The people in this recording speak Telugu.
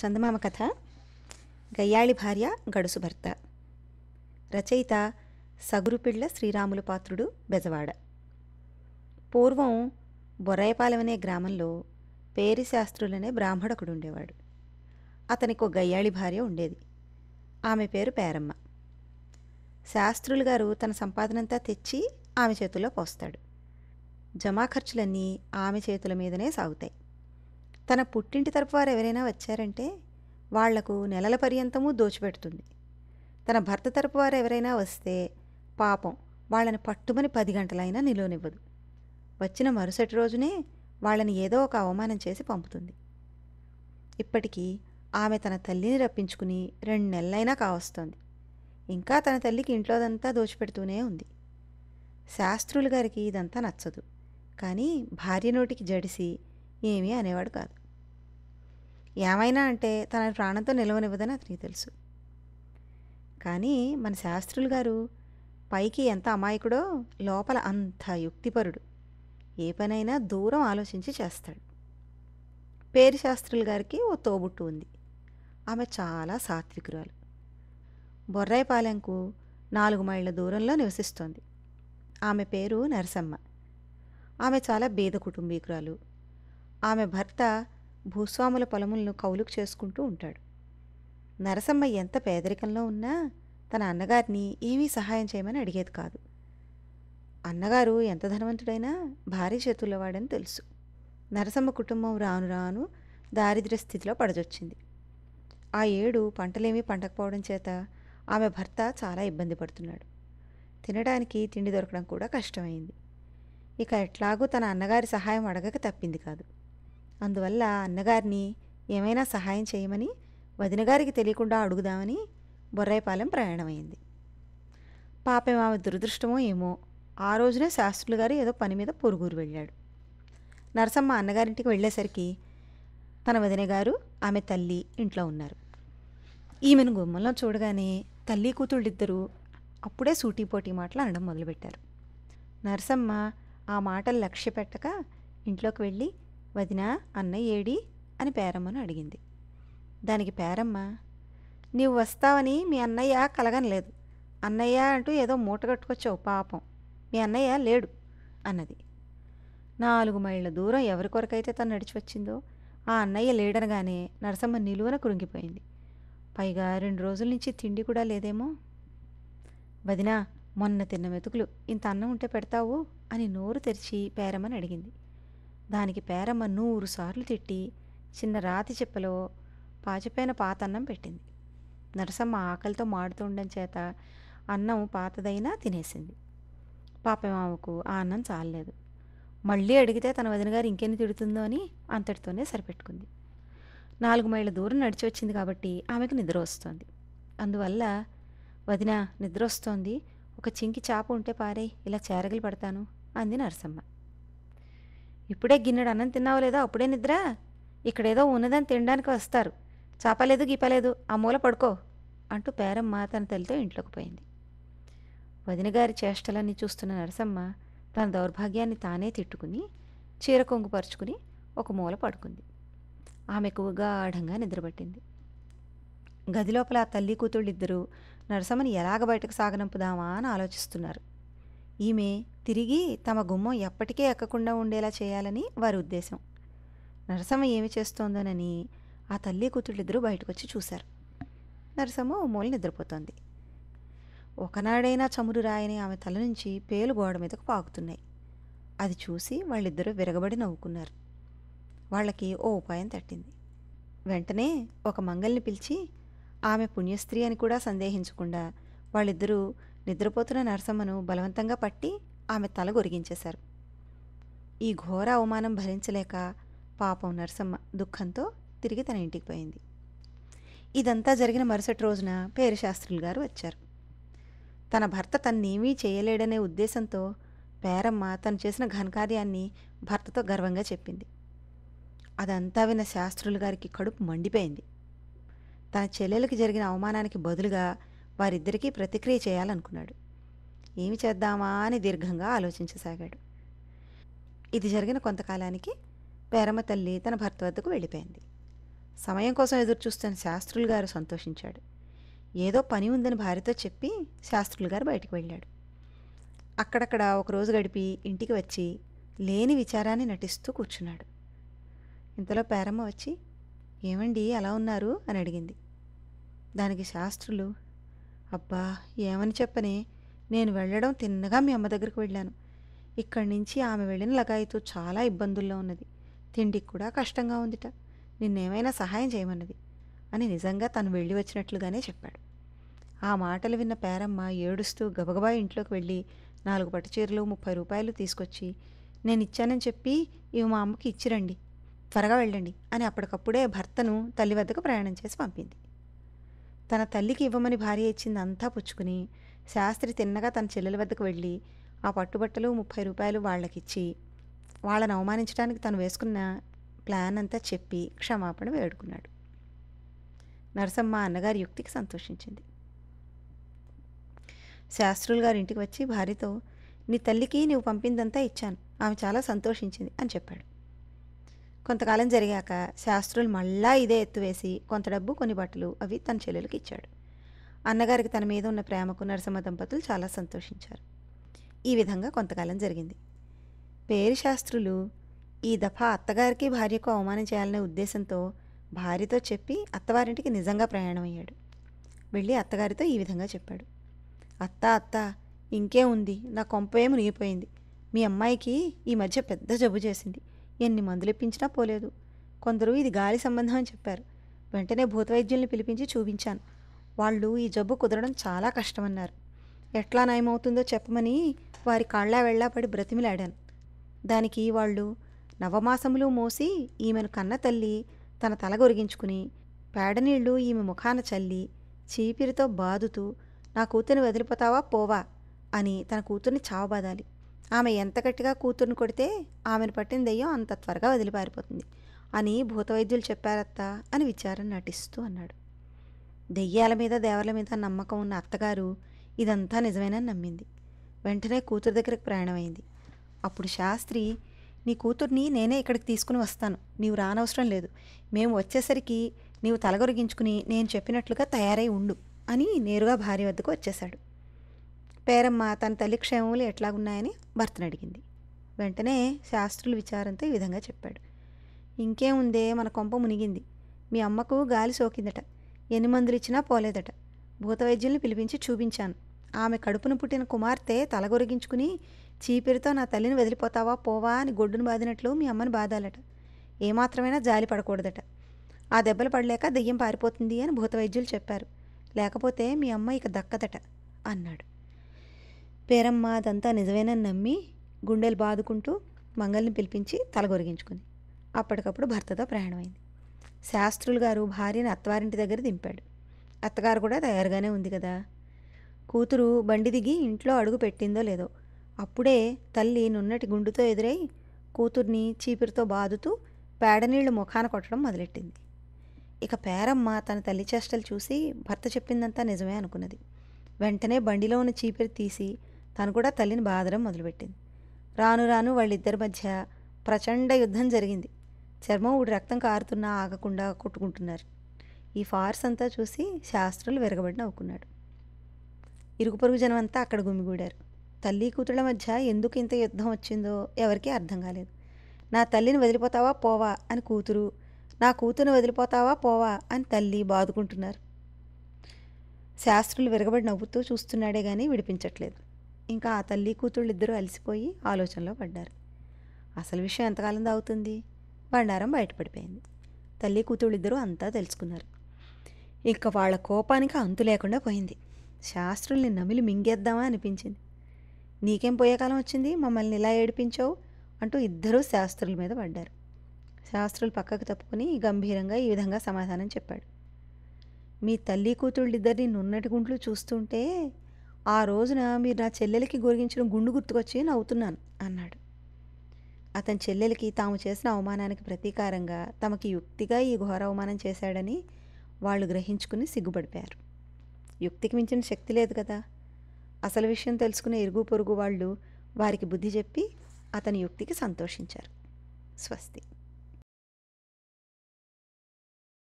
చందమామ కథ గయ్యాళి భార్య గడుసు భర్త రచయిత సగురుపిళ్ళ శ్రీరాములు పాత్రుడు బెజవాడ పూర్వం బొరాయపాలెం అనే గ్రామంలో శాస్త్రులనే బ్రాహ్మణకుడు ఉండేవాడు అతనికి ఒక గయ్యాళి భార్య ఉండేది ఆమె పేరు పేరమ్మ శాస్త్రులు గారు తన సంపాదనంతా తెచ్చి ఆమె చేతుల్లో పోస్తాడు జమా ఖర్చులన్నీ ఆమె చేతుల మీదనే సాగుతాయి తన పుట్టింటి తరపు వారు ఎవరైనా వచ్చారంటే వాళ్లకు నెలల పర్యంతము దోచిపెడుతుంది తన భర్త తరపు వారు ఎవరైనా వస్తే పాపం వాళ్ళని పట్టుమని పది గంటలైనా నిలువనివ్వదు వచ్చిన మరుసటి రోజునే వాళ్ళని ఏదో ఒక అవమానం చేసి పంపుతుంది ఇప్పటికీ ఆమె తన తల్లిని రప్పించుకుని రెండు నెలలైనా కావస్తోంది ఇంకా తన తల్లికి ఇంట్లోదంతా దోచిపెడుతూనే ఉంది శాస్త్రులు గారికి ఇదంతా నచ్చదు కానీ భార్య నోటికి జడిసి ఏమీ అనేవాడు కాదు ఏమైనా అంటే తన ప్రాణంతో నిలవనివ్వదని అతనికి తెలుసు కానీ మన శాస్త్రులు గారు పైకి ఎంత అమాయకుడో లోపల అంత యుక్తిపరుడు ఏ పనైనా దూరం ఆలోచించి చేస్తాడు పేరు శాస్త్రులు గారికి ఓ తోబుట్టు ఉంది ఆమె చాలా సాత్వికురాలు బొర్రాయిపాలెంకు నాలుగు మైళ్ళ దూరంలో నివసిస్తోంది ఆమె పేరు నరసమ్మ ఆమె చాలా బీద కుటుంబీకురాలు ఆమె భర్త భూస్వాముల పొలములను కౌలుకు చేసుకుంటూ ఉంటాడు నరసమ్మ ఎంత పేదరికంలో ఉన్నా తన అన్నగారిని ఏమీ సహాయం చేయమని అడిగేది కాదు అన్నగారు ఎంత ధనవంతుడైనా భారీ చేతులవాడని తెలుసు నరసమ్మ కుటుంబం రాను రాను దారిద్ర్య స్థితిలో పడజొచ్చింది ఆ ఏడు పంటలేమీ పండకపోవడం చేత ఆమె భర్త చాలా ఇబ్బంది పడుతున్నాడు తినడానికి తిండి దొరకడం కూడా కష్టమైంది ఇక ఎట్లాగూ తన అన్నగారి సహాయం అడగక తప్పింది కాదు అందువల్ల అన్నగారిని ఏమైనా సహాయం చేయమని వదినగారికి తెలియకుండా అడుగుదామని బొర్రాయిపాలెం ప్రయాణమైంది పాపం ఆమె దురదృష్టమో ఏమో ఆ రోజునే శాస్త్రులు గారు ఏదో పని మీద పొరుగురు వెళ్ళాడు నరసమ్మ అన్నగారింటికి వెళ్ళేసరికి తన వదిన గారు ఆమె తల్లి ఇంట్లో ఉన్నారు ఈమెను గుమ్మంలో చూడగానే తల్లి కూతుళ్ళిద్దరూ అప్పుడే సూటీపోటీ మాటలు అనడం మొదలుపెట్టారు నరసమ్మ ఆ మాటలు లక్ష్య పెట్టక ఇంట్లోకి వెళ్ళి వదిన అన్నయ్య ఏడి అని పేరమ్మను అడిగింది దానికి పేరమ్మ నీవు వస్తావని మీ అన్నయ్య కలగనలేదు అన్నయ్య అంటూ ఏదో మూట కట్టుకొచ్చావు పాపం మీ అన్నయ్య లేడు అన్నది నాలుగు మైళ్ళ దూరం ఎవరి కొరకైతే తను నడిచి వచ్చిందో ఆ అన్నయ్య లేడనగానే నరసమ్మ నిలువన కృంగిపోయింది పైగా రెండు రోజుల నుంచి తిండి కూడా లేదేమో వదినా మొన్న తిన్న మెతుకులు ఇంత అన్నం ఉంటే పెడతావు అని నోరు తెరిచి పేరమ్మని అడిగింది దానికి పేరమ్మ నూరు సార్లు తిట్టి చిన్న రాతి చెప్పలో పాచిపోయిన పాతన్నం పెట్టింది నరసమ్మ ఆకలితో మాడుతుండం చేత అన్నం పాతదైనా తినేసింది పాపమామకు ఆ అన్నం చాలలేదు మళ్ళీ అడిగితే తన వదిన గారు ఇంకెన్ని తిడుతుందో అని అంతటితోనే సరిపెట్టుకుంది నాలుగు మైళ్ళ దూరం నడిచి వచ్చింది కాబట్టి ఆమెకు నిద్ర వస్తోంది అందువల్ల వదిన నిద్ర వస్తోంది ఒక చింకి చాప ఉంటే పారే ఇలా చేరగలు పడతాను అంది నరసమ్మ ఇప్పుడే గిన్నెడు అన్నం తిన్నావు లేదో అప్పుడే నిద్ర ఇక్కడేదో ఉన్నదని తినడానికి వస్తారు చాపలేదు గీపలేదు ఆ మూల పడుకో అంటూ పేరమ్మ తన తల్లితో ఇంట్లోకి పోయింది వదిన గారి చేష్టలన్నీ చూస్తున్న నరసమ్మ తన దౌర్భాగ్యాన్ని తానే తిట్టుకుని చీర కొంగుపరుచుకుని ఒక మూల పడుకుంది ఆమెకు గాఢంగా నిద్రపట్టింది గదిలోపల తల్లి కూతుళ్ళిద్దరూ నరసమ్మని ఎలాగ బయటకు సాగనంపుదామా అని ఆలోచిస్తున్నారు ఈమె తిరిగి తమ గుమ్మం ఎప్పటికీ ఎక్కకుండా ఉండేలా చేయాలని వారి ఉద్దేశం నరసమ్మ ఏమి చేస్తోందోనని ఆ తల్లి కూతుళ్ళిద్దరూ బయటకొచ్చి చూశారు నరసమ్మ ఓ మూల నిద్రపోతోంది ఒకనాడైనా చమురు రాయని ఆమె తల నుంచి పేలు గోడ మీదకు పాకుతున్నాయి అది చూసి వాళ్ళిద్దరూ విరగబడి నవ్వుకున్నారు వాళ్ళకి ఓ ఉపాయం తట్టింది వెంటనే ఒక మంగల్ని పిలిచి ఆమె పుణ్యస్త్రీ అని కూడా సందేహించకుండా వాళ్ళిద్దరూ నిద్రపోతున్న నరసమ్మను బలవంతంగా పట్టి ఆమె తల గొరిగించేశారు ఈ ఘోర అవమానం భరించలేక పాపం నరసమ్మ దుఃఖంతో తిరిగి తన ఇంటికి పోయింది ఇదంతా జరిగిన మరుసటి రోజున పేరు శాస్త్రులు గారు వచ్చారు తన భర్త తన్నేమీ చేయలేడనే ఉద్దేశంతో పేరమ్మ తను చేసిన ఘనకార్యాన్ని భర్తతో గర్వంగా చెప్పింది అదంతా విన్న శాస్త్రులు గారికి కడుపు మండిపోయింది తన చెల్లెలకి జరిగిన అవమానానికి బదులుగా వారిద్దరికీ ప్రతిక్రియ చేయాలనుకున్నాడు ఏమి చేద్దామా అని దీర్ఘంగా ఆలోచించసాగాడు ఇది జరిగిన కొంతకాలానికి పేరమ్మ తల్లి తన భర్త వద్దకు వెళ్ళిపోయింది సమయం కోసం ఎదురుచూస్తున్న శాస్త్రులు గారు సంతోషించాడు ఏదో పని ఉందని భార్యతో చెప్పి శాస్త్రులు గారు బయటికి వెళ్ళాడు అక్కడక్కడ ఒకరోజు గడిపి ఇంటికి వచ్చి లేని విచారాన్ని నటిస్తూ కూర్చున్నాడు ఇంతలో పేరమ్మ వచ్చి ఏమండి అలా ఉన్నారు అని అడిగింది దానికి శాస్త్రులు అబ్బా ఏమని చెప్పని నేను వెళ్ళడం తిన్నగా మీ అమ్మ దగ్గరికి వెళ్ళాను ఇక్కడి నుంచి ఆమె వెళ్ళిన లగాయితూ చాలా ఇబ్బందుల్లో ఉన్నది తిండికి కూడా కష్టంగా ఉందిట నిన్నేమైనా సహాయం చేయమన్నది అని నిజంగా తను వెళ్ళి వచ్చినట్లుగానే చెప్పాడు ఆ మాటలు విన్న పేరమ్మ ఏడుస్తూ గబగబా ఇంట్లోకి వెళ్ళి నాలుగు పట్టు చీరలు ముప్పై రూపాయలు తీసుకొచ్చి నేను ఇచ్చానని చెప్పి ఇవి మా అమ్మకి ఇచ్చిరండి త్వరగా వెళ్ళండి అని అప్పటికప్పుడే భర్తను తల్లి వద్దకు ప్రయాణం చేసి పంపింది తన తల్లికి ఇవ్వమని భార్య ఇచ్చింది అంతా పుచ్చుకుని శాస్త్రి తిన్నగా తన చెల్లెల వద్దకు వెళ్ళి ఆ పట్టుబట్టలు ముప్పై రూపాయలు వాళ్ళకిచ్చి వాళ్ళని అవమానించడానికి తను వేసుకున్న ప్లాన్ అంతా చెప్పి క్షమాపణ వేడుకున్నాడు నరసమ్మ అన్నగారి యుక్తికి సంతోషించింది శాస్త్రులు గారి ఇంటికి వచ్చి భార్యతో నీ తల్లికి నీవు పంపిందంతా ఇచ్చాను ఆమె చాలా సంతోషించింది అని చెప్పాడు కొంతకాలం జరిగాక శాస్త్రులు మళ్ళా ఇదే ఎత్తువేసి కొంత డబ్బు కొన్ని బట్టలు అవి తన చెల్లెలకి ఇచ్చాడు అన్నగారికి తన మీద ఉన్న ప్రేమకు నరసింహ దంపతులు చాలా సంతోషించారు ఈ విధంగా కొంతకాలం జరిగింది పేరు శాస్త్రులు ఈ దఫా అత్తగారికి భార్యకు అవమానం చేయాలనే ఉద్దేశంతో భార్యతో చెప్పి అత్తవారింటికి నిజంగా ప్రయాణం అయ్యాడు వెళ్ళి అత్తగారితో ఈ విధంగా చెప్పాడు అత్త అత్త ఇంకే ఉంది నా కొంప ఏమి మీ అమ్మాయికి ఈ మధ్య పెద్ద జబ్బు చేసింది ఎన్ని మందులు ఇప్పించినా పోలేదు కొందరు ఇది గాలి సంబంధం అని చెప్పారు వెంటనే భూతవైద్యుల్ని పిలిపించి చూపించాను వాళ్ళు ఈ జబ్బు కుదరడం చాలా కష్టమన్నారు ఎట్లా నయమవుతుందో చెప్పమని వారి కాళ్ళ వెళ్ళా పడి బ్రతిమిలాడాను దానికి వాళ్ళు నవమాసములు మోసి ఈమెను కన్న తల్లి తన తల గొరిగించుకుని పేడనీళ్లు ఈమె ముఖాన చల్లి చీపిరితో బాదుతూ నా కూతురిని వదిలిపోతావా పోవా అని తన కూతుర్ని చావబాదాలి ఆమె ఎంత గట్టిగా కూతుర్ని కొడితే ఆమెను పట్టిన దెయ్యం అంత త్వరగా వదిలిపారిపోతుంది అని భూతవైద్యులు చెప్పారత్తా అని విచారం నటిస్తూ అన్నాడు దెయ్యాల మీద దేవర్ల మీద నమ్మకం ఉన్న అత్తగారు ఇదంతా నిజమేనని నమ్మింది వెంటనే కూతురు దగ్గరికి ప్రయాణమైంది అప్పుడు శాస్త్రి నీ కూతుర్ని నేనే ఇక్కడికి తీసుకుని వస్తాను నీవు రానవసరం లేదు మేము వచ్చేసరికి నీవు తలగొరిగించుకుని నేను చెప్పినట్లుగా తయారై ఉండు అని నేరుగా భార్య వద్దకు వచ్చేశాడు పేరమ్మ తన తల్లి క్షేమములు ఎట్లాగున్నాయని భర్తను అడిగింది వెంటనే శాస్త్రుల విచారంతో ఈ విధంగా చెప్పాడు ఇంకేముందే మన కొంప మునిగింది మీ అమ్మకు గాలి సోకిందట ఎన్ని మందులు ఇచ్చినా పోలేదట భూతవైద్యుల్ని పిలిపించి చూపించాను ఆమె కడుపును పుట్టిన కుమార్తె తలగొరిగించుకుని చీపిరితో నా తల్లిని వదిలిపోతావా పోవా అని గొడ్డును బాదినట్లు మీ అమ్మని బాధాలట ఏమాత్రమైనా జాలి పడకూడదట ఆ దెబ్బలు పడలేక దెయ్యం పారిపోతుంది అని భూతవైద్యులు చెప్పారు లేకపోతే మీ అమ్మ ఇక దక్కదట అన్నాడు పేరమ్మ అదంతా నిజమేనని నమ్మి గుండెలు బాదుకుంటూ మంగల్ని పిలిపించి తలగొరిగించుకుంది అప్పటికప్పుడు భర్తతో ప్రయాణమైంది శాస్త్రులు గారు భార్యని అత్తవారింటి దగ్గర దింపాడు అత్తగారు కూడా తయారుగానే ఉంది కదా కూతురు బండి దిగి ఇంట్లో అడుగు పెట్టిందో లేదో అప్పుడే తల్లి నున్నటి గుండుతో ఎదురై కూతుర్ని చీపిరితో బాదుతూ పేడనీళ్లు ముఖాన కొట్టడం మొదలెట్టింది ఇక పేరమ్మ తన తల్లి చేష్టలు చూసి భర్త చెప్పిందంతా నిజమే అనుకున్నది వెంటనే బండిలో ఉన్న చీపిరి తీసి తను కూడా తల్లిని బాధడం మొదలుపెట్టింది రాను రాను వాళ్ళిద్దరి మధ్య ప్రచండ యుద్ధం జరిగింది చర్మం ఊడి రక్తం కారుతున్నా ఆగకుండా కొట్టుకుంటున్నారు ఈ ఫార్స్ అంతా చూసి శాస్త్రులు విరగబడి నవ్వుకున్నాడు ఇరుగు పొరుగు జనం అంతా అక్కడ గుమిగూడారు తల్లి కూతుళ్ళ మధ్య ఎందుకు ఇంత యుద్ధం వచ్చిందో ఎవరికీ అర్థం కాలేదు నా తల్లిని వదిలిపోతావా పోవా అని కూతురు నా కూతురుని వదిలిపోతావా పోవా అని తల్లి బాదుకుంటున్నారు శాస్త్రులు విరగబడి నవ్వుతూ చూస్తున్నాడే కానీ విడిపించట్లేదు ఇంకా ఆ తల్లి కూతుళ్ళు ఇద్దరూ అలసిపోయి ఆలోచనలో పడ్డారు అసలు విషయం ఎంతకాలం దాగుతుంది బండారం బయటపడిపోయింది తల్లి కూతుళ్ళు ఇద్దరు అంతా తెలుసుకున్నారు ఇంకా వాళ్ళ కోపానికి అంతు లేకుండా పోయింది శాస్త్రుల్ని నమిలి మింగేద్దామా అనిపించింది నీకేం పోయే కాలం వచ్చింది మమ్మల్ని ఇలా ఏడిపించావు అంటూ ఇద్దరూ శాస్త్రుల మీద పడ్డారు శాస్త్రులు పక్కకు తప్పుకుని గంభీరంగా ఈ విధంగా సమాధానం చెప్పాడు మీ తల్లి కూతుళ్ళిద్దరిని నున్నటి గుంట్లు చూస్తుంటే ఆ రోజున మీరు నా చెల్లెలకి గురించిన గుండు గుర్తుకొచ్చి నవ్వుతున్నాను అన్నాడు అతని చెల్లెలకి తాము చేసిన అవమానానికి ప్రతీకారంగా తమకి యుక్తిగా ఈ ఘోర అవమానం చేశాడని వాళ్ళు గ్రహించుకుని సిగ్గుపడిపోయారు యుక్తికి మించిన శక్తి లేదు కదా అసలు విషయం తెలుసుకునే ఇరుగు పొరుగు వాళ్ళు వారికి బుద్ధి చెప్పి అతని యుక్తికి సంతోషించారు స్వస్తి